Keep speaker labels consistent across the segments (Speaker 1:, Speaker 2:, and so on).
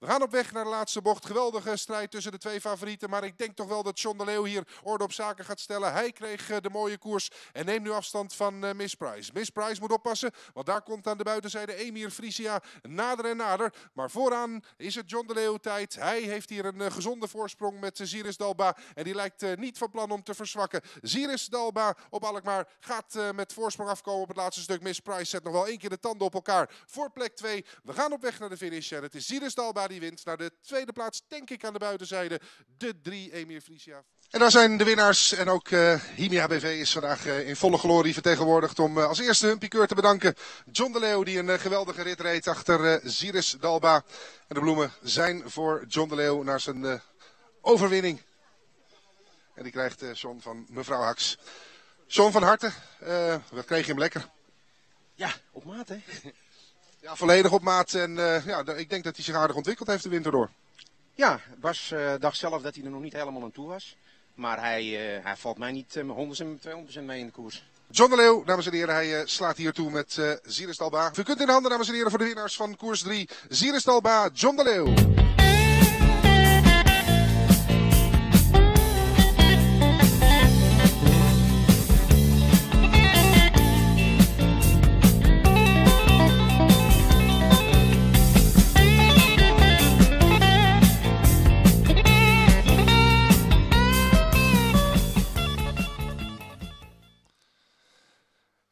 Speaker 1: We gaan op weg naar de laatste bocht. Geweldige strijd tussen de twee favorieten. Maar ik denk toch wel dat John de Leeuw hier orde op zaken gaat stellen. Hij kreeg eh, de mooie koers en neemt nu afstand van eh, Miss Price. Miss Price moet oppassen, want daar komt aan de buitenzijde Emir Frisia nader en nader. Maar vooraan is het John de Leeuw tijd. Hij heeft hier een eh, gezonde voorsprong met Ziris Dalba. En die lijkt niet van plan om te verzwakken. Ziris Dalba op Alkmaar gaat met voorsprong afkomen op het laatste stuk. Miss Price zet nog wel één keer de tanden op elkaar voor plek 2. We gaan op weg naar de finish. En het is Ziris Dalba die wint naar de tweede plaats, denk ik aan de buitenzijde, de 3 Emir Frisia. En daar zijn de winnaars en ook uh, Himia BV is vandaag eh, in volle glorie vertegenwoordigd om eh, als eerste hun piqueur te bedanken. John de Leeuw die een geweldige rit reed achter Cyrus Dalba. En de bloemen zijn voor John de Leeuw naar zijn overwinning. En die krijgt John van mevrouw Haks. John van harte, wat kreeg je hem lekker. Ja, op maat hè. Ja, volledig op maat. En eh, ja, ik denk dat hij zich aardig ontwikkeld heeft de winter door. Ja, Bas eh, dacht zelf dat hij er nog niet helemaal aan toe was. Maar hij, eh, hij valt mij niet 100% 200% mee in de koers. John de Leeuw, dames en heren, hij slaat hier toe met uh, Zierestalba. U kunt in handen, dames en heren, voor de winnaars van koers 3. Zierestalba, John de Leeuw.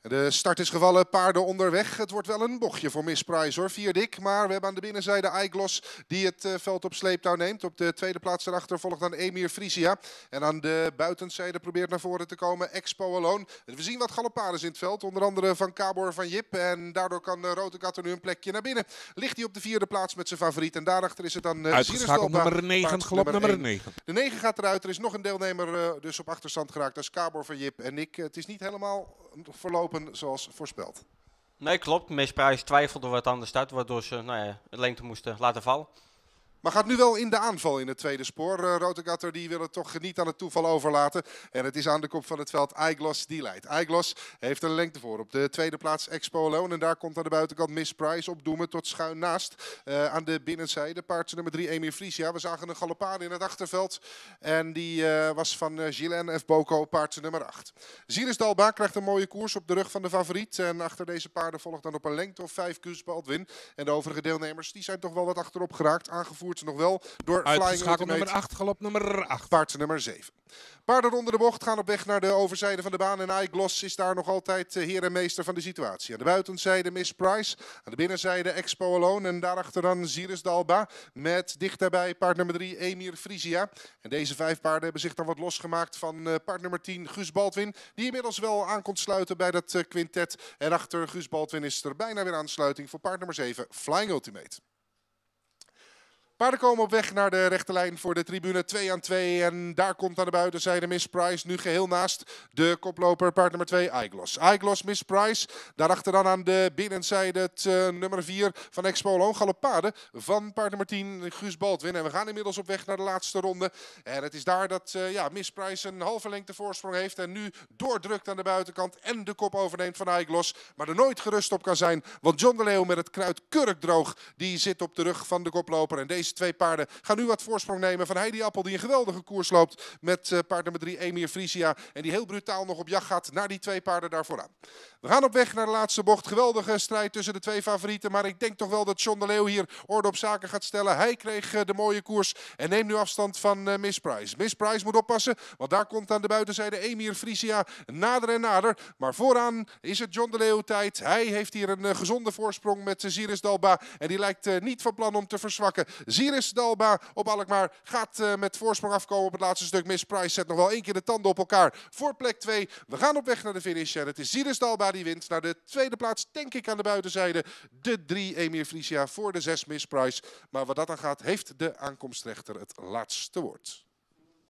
Speaker 1: De start is gevallen, paarden onderweg. Het wordt wel een bochtje voor Miss Price hoor. Vier dik, maar we hebben aan de binnenzijde Iglos die het eh, veld op sleeptouw neemt. Op de tweede plaats erachter volgt dan Emir Frisia. En aan de buitenzijde probeert naar voren te komen Expo Alone. We zien wat galopades in het veld, onder andere van Cabor van Jip. En daardoor kan Rote Kat er nu een plekje naar binnen. Ligt hij op de vierde plaats met zijn favoriet. En daarachter is het dan eh, Uitgeschakeld nummer 9, gelop nummer 9. De 9 gaat eruit, er is nog een deelnemer eh, dus op achterstand geraakt. Dat is Cabor van Jip en ik. Het is niet helemaal verlopen zoals voorspeld. Nee, klopt. Miss Price twijfelde wat anders uit, waardoor ze nou ja, lengte moesten laten vallen. Maar gaat nu wel in de aanval in het tweede spoor. Uh, eh, Rotegatter die wil het toch niet aan het toeval overlaten. En het is aan de kop van het veld Eiglos die leidt. Eiglos heeft een lengte voor. Op de tweede plaats Expo Alone. En daar komt aan de buitenkant Miss Price op Doemen tot schuin naast. Eh, aan de binnenzijde paardje nummer 3 Emir Friesia. We zagen een galopade in het achterveld. En die eh, was van uh, Gilles F. Boko, paardje nummer 8. Ziris Dalba krijgt een mooie koers op de rug van de favoriet. En achter deze paarden volgt dan op een lengte of 5 Kus Baldwin. En de overige deelnemers die zijn toch wel wat achterop geraakt. Aangevoerd nog wel door Flying nummer 8, galop nummer 8. Paard nummer 7. Paarden onder de bocht gaan op weg naar de overzijde van de baan. En Iglos is daar nog altijd eh, heer en meester van de situatie. Aan de buitenzijde Miss Price. Aan de binnenzijde Expo Alone. En daarachter dan Cyrus Dalba. Met dicht daarbij paard nummer 3 Emir Frisia. En deze vijf paarden hebben zich dan wat losgemaakt van eh, paard nummer 10 Guus Baldwin. Die inmiddels wel aan kon sluiten bij dat eh, quintet. En achter Guus Baldwin is er bijna weer aansluiting voor paard nummer 7 Flying Ultimate. Paarden komen op weg naar de rechterlijn voor de tribune. 2 aan 2 en daar komt aan de buitenzijde Miss Price. Nu geheel naast de koploper paard nummer 2, Iglos. Iglos Miss Price. Daarachter dan aan de binnenzijde het eh, nummer 4 van Expolo. Galopade van paard nummer 10, Guus Baldwin. En we gaan inmiddels op weg naar de laatste ronde. En het is daar dat eh, ja, Miss Price een halve lengte voorsprong heeft. En nu doordrukt aan de buitenkant en de kop overneemt van Iglos, Maar er nooit gerust op kan zijn. Want John de Leeuw met het kruid droog. Die zit op de rug van de koploper. En deze twee paarden gaan nu wat voorsprong nemen van Heidi Appel. Die een geweldige koers loopt met eh, paard nummer 3 Emir Frisia. En die heel brutaal nog op jacht gaat naar die twee paarden daar vooraan. We gaan op weg naar de laatste bocht. Geweldige strijd tussen de twee favorieten. Maar ik denk toch wel dat John de Leeuw hier orde op zaken gaat stellen. Hij kreeg eh, de mooie koers en neemt nu afstand van eh, Miss Price. Miss Price moet oppassen, want daar komt aan de buitenzijde Emir Frisia nader en nader. Maar vooraan is het John de Leeuw tijd. Hij heeft hier een gezonde voorsprong met Ziris Dalba. En die lijkt niet van plan om te verzwakken plezier Dalba op Alkmaar. Gaat eh, met voorsprong afkomen op het laatste stuk. Miss Price zet nog wel één keer de tanden op elkaar voor plek 2. We gaan op weg naar de finish. En het is Zieres Dalba die wint. Naar de tweede plaats, denk ik, aan de buitenzijde. De 3 Emir Frisia voor de 6 Miss Price. Maar wat dat dan gaat, heeft de aankomstrechter het laatste woord.